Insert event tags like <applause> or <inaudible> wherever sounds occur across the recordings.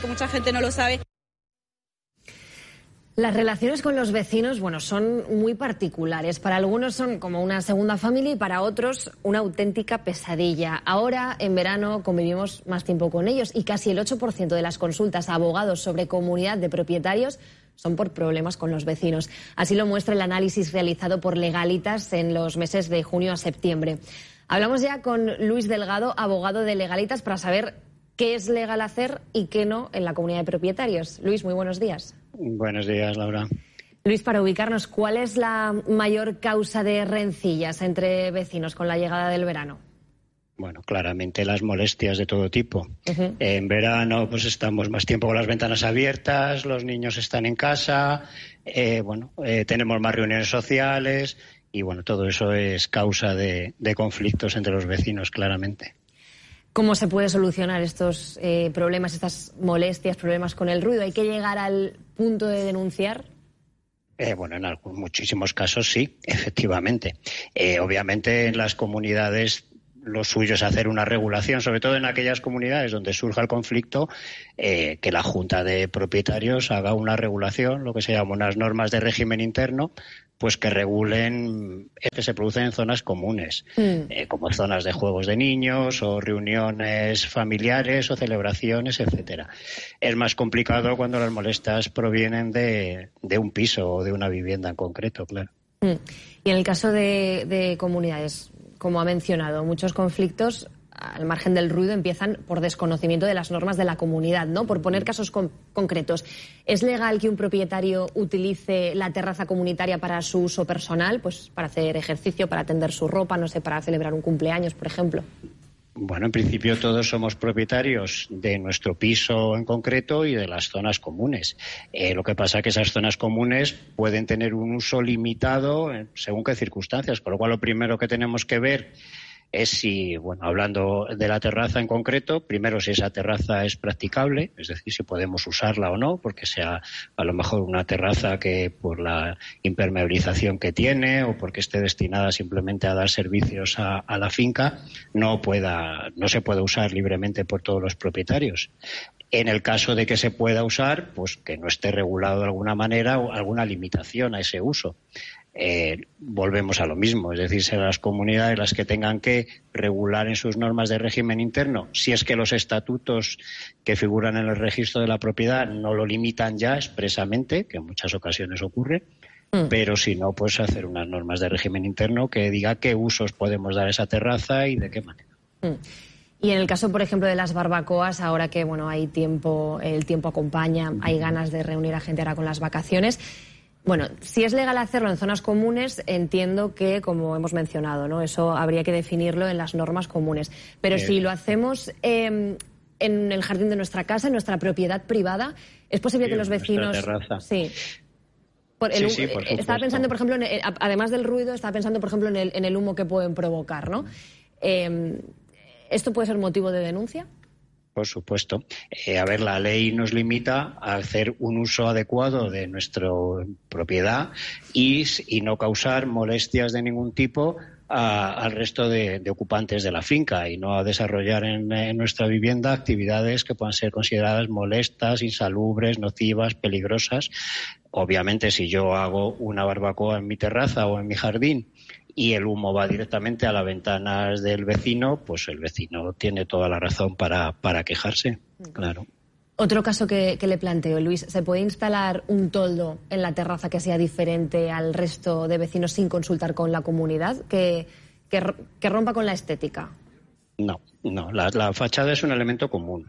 que mucha gente no lo sabe. Las relaciones con los vecinos, bueno, son muy particulares. Para algunos son como una segunda familia y para otros una auténtica pesadilla. Ahora, en verano, convivimos más tiempo con ellos y casi el 8% de las consultas a abogados sobre comunidad de propietarios son por problemas con los vecinos. Así lo muestra el análisis realizado por Legalitas en los meses de junio a septiembre. Hablamos ya con Luis Delgado, abogado de Legalitas, para saber qué es legal hacer y qué no en la comunidad de propietarios. Luis, muy buenos días. Buenos días, Laura. Luis, para ubicarnos, ¿cuál es la mayor causa de rencillas entre vecinos con la llegada del verano? Bueno, claramente las molestias de todo tipo. En verano, pues estamos más tiempo con las ventanas abiertas, los niños están en casa, eh, bueno, eh, tenemos más reuniones sociales y bueno, todo eso es causa de conflictos entre los vecinos, claramente cómo se puede solucionar estos eh, problemas, estas molestias, problemas con el ruido. ¿Hay que llegar al punto de denunciar? Eh, bueno, en algunos, muchísimos casos sí, efectivamente. Eh, obviamente en las comunidades lo suyo es hacer una regulación, sobre todo en aquellas comunidades donde surja el conflicto, que la Junta de Propietarios haga una regulación, lo que se llama unas normas de régimen interno, pues que regulen que se producen en zonas comunes, mm. eh, como zonas de juegos de niños o reuniones familiares o celebraciones, etcétera. Es más complicado cuando las molestas provienen de, un piso o de una vivienda en concreto, claro. Mm. Y en el caso de comunidades, como ha mencionado, muchos conflictos, al margen del ruido, empiezan por desconocimiento de las normas de la comunidad, ¿no? Por poner mm. casos concretos. ¿Es legal que un propietario utilice la terraza comunitaria para su uso personal? Pues para hacer ejercicio, para tender su ropa, no sé, para celebrar un cumpleaños, por ejemplo. Bueno, en principio todos somos propietarios de nuestro piso en concreto y de las zonas comunes. Eh, lo que pasa es que esas zonas comunes pueden tener un uso limitado eh, según qué circunstancias, por lo cual lo primero que tenemos que ver es si, bueno, hablando de la terraza en concreto, primero si esa terraza es practicable, es decir, si podemos usarla o no, porque sea a lo mejor una terraza que por la impermeabilización que tiene o porque esté destinada simplemente a dar servicios a, la finca, no pueda, no se puede usar libremente por todos los propietarios. En el caso de que se pueda usar, pues que no esté regulado de alguna manera o alguna limitación a ese uso. Eh, volvemos a lo mismo, es decir, serán las comunidades las que tengan que regular en sus normas de régimen interno, si es que los estatutos que figuran en el registro de la propiedad no lo limitan ya expresamente, que en muchas ocasiones ocurre, mm. pero si no, pues hacer unas normas de régimen interno que diga qué usos podemos dar a esa terraza y de qué manera. Mm. Y en el caso, por ejemplo, de las barbacoas, ahora que bueno hay tiempo, el tiempo acompaña, hay ganas de reunir a gente ahora con las vacaciones. Bueno, si es legal hacerlo en zonas comunes, entiendo que, como hemos mencionado, ¿no? Eso habría que definirlo en las normas comunes. Pero si eh. lo hacemos em, en el jardín de nuestra casa, en nuestra propiedad privada, es posible que los vecinos. Terraza. Sí. Por el, sí, estaba pensando, por ejemplo, además del ruido, estaba pensando, por ejemplo, en el, humo que pueden provocar, ¿no? Em, ¿Esto puede ser motivo de denuncia? Por supuesto. Eh, a ver, la ley nos limita a hacer un uso adecuado de nuestra propiedad y, no causar molestias de ningún tipo al resto de, ocupantes de la finca y no a desarrollar en, nuestra vivienda actividades que puedan ser consideradas molestas, insalubres, nocivas, peligrosas. Obviamente, si yo hago una barbacoa en mi terraza o en mi jardín y el humo va directamente a las ventanas del vecino, pues el vecino tiene toda la razón para, quejarse, mm. claro. Otro caso que, le planteo, Luis, ¿se puede instalar un toldo en la terraza que sea diferente al resto de vecinos sin consultar con la comunidad, que rompa con la estética? No, no, la, fachada es un elemento común,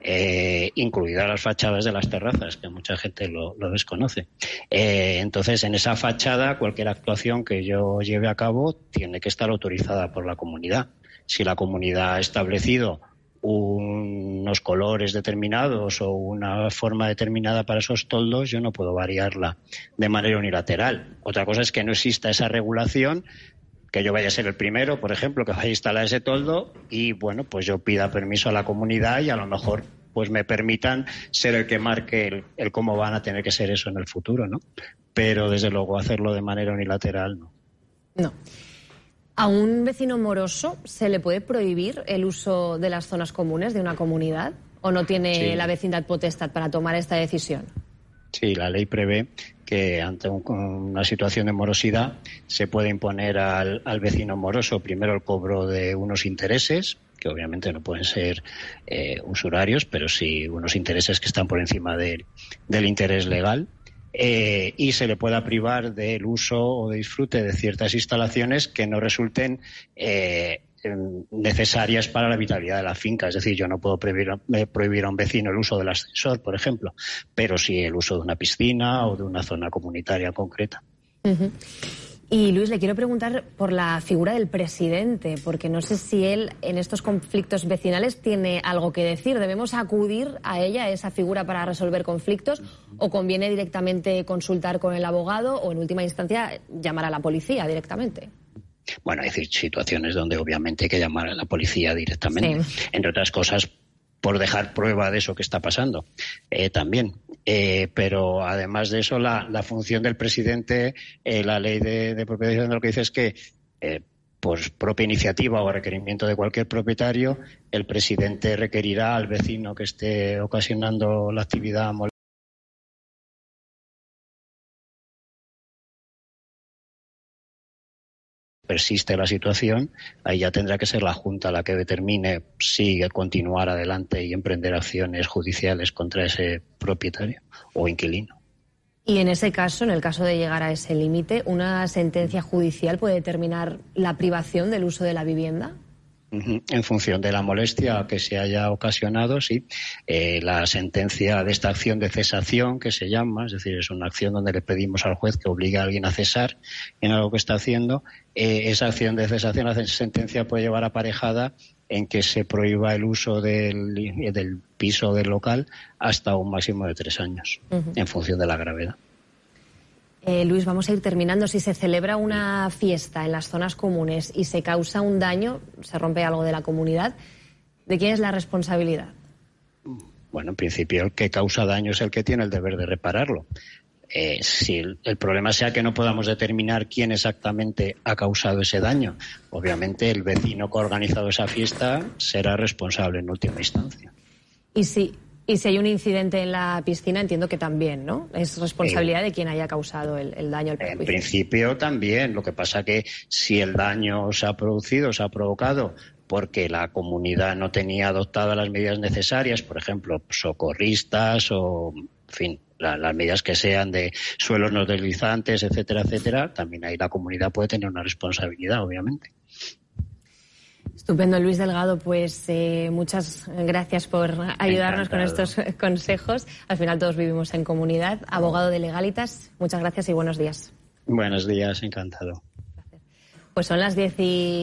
eh, incluidas las fachadas de las terrazas, que mucha gente lo, desconoce. Eh, entonces, en esa fachada, cualquier actuación que yo lleve a cabo tiene que estar autorizada por la comunidad. Si la comunidad ha establecido unos colores determinados o una forma determinada para esos toldos, yo no puedo variarla de manera unilateral. Otra cosa es que no exista esa regulación que yo vaya a ser el primero, por ejemplo, que vaya a instalar ese toldo y bueno, pues yo pida permiso a la comunidad y a lo mejor pues me permitan ser el que marque el, cómo van a tener que ser eso en el futuro, ¿no? Pero desde luego hacerlo de manera unilateral no. No. ¿A un vecino moroso se le puede prohibir el uso de las zonas comunes de una comunidad? ¿O no tiene la vecindad potestad para tomar esta decisión? Sí, la ley prevé que ante una situación de morosidad se puede imponer al, vecino moroso primero el cobro de unos intereses que obviamente no pueden ser eh, usurarios, pero sí unos intereses que están por encima del interés legal, eh, y se le pueda privar del uso o de disfrute de ciertas instalaciones que no resulten eh, necesarias para la vitalidad de la finca. Es decir, yo no puedo eh, prohibir, a un vecino el uso del ascensor, por ejemplo, pero sí el uso de una piscina o de una zona comunitaria concreta. Y Luis, le quiero preguntar por la figura del presidente, porque no sé si él en estos conflictos vecinales tiene algo que decir. ¿Debemos acudir a ella, a esa figura, para resolver conflictos? ¿O conviene directamente consultar con el abogado o, en última instancia, llamar a la policía directamente? Bueno, es decir, situaciones donde obviamente hay que llamar a la policía directamente, entre otras cosas por dejar prueba de eso que está pasando eh, también. Eh, pero además de eso, la, función del presidente, eh, la ley de, de propiedad, lo que dice es que por propia iniciativa o requerimiento de cualquier propietario, el presidente requerirá al vecino que esté ocasionando la actividad persiste la situación, ahí ya tendrá que ser la Junta la que determine si continuar adelante y emprender acciones judiciales contra ese propietario o inquilino. Y en ese caso, en el caso de llegar a ese límite, ¿una sentencia judicial puede determinar la privación del uso de la vivienda? En función de la molestia que se haya ocasionado, sí. Eh, la sentencia de esta acción de cesación, que se llama, es decir, es una acción donde le pedimos al juez que obligue a alguien a cesar en algo que está haciendo, eh, esa acción de cesación, la sentencia puede llevar aparejada en que se prohíba el uso del, piso del local hasta un máximo de tres años, en función de la gravedad. Eh, Luis, vamos a ir terminando. Si se celebra una fiesta en las zonas comunes y se causa un daño, se rompe algo de la comunidad, ¿de quién es la responsabilidad? Bueno, en principio el que causa daño es el que tiene el deber de repararlo. Eh, si el, problema sea que no podamos determinar quién exactamente ha causado ese daño, obviamente el vecino que ha organizado esa fiesta será responsable en última instancia. Y si y si hay un incidente en la piscina, entiendo que también, ¿no? Es responsabilidad de quien haya causado el, daño al En principio también. Lo que pasa que si el daño se ha producido, se ha provocado porque la comunidad no tenía adoptadas las medidas necesarias, por ejemplo, socorristas o, en fin, las medidas que sean de suelos no deslizantes, etcétera, etcétera, también ahí la comunidad puede tener una responsabilidad, obviamente. Estupendo, Luis Delgado. Pues eh, muchas gracias por ayudarnos con estos <laughs> consejos. Al final todos vivimos en comunidad. Abogado de Legalitas, muchas gracias y buenos días. Buenos días, encantado. Pues son las 10 y.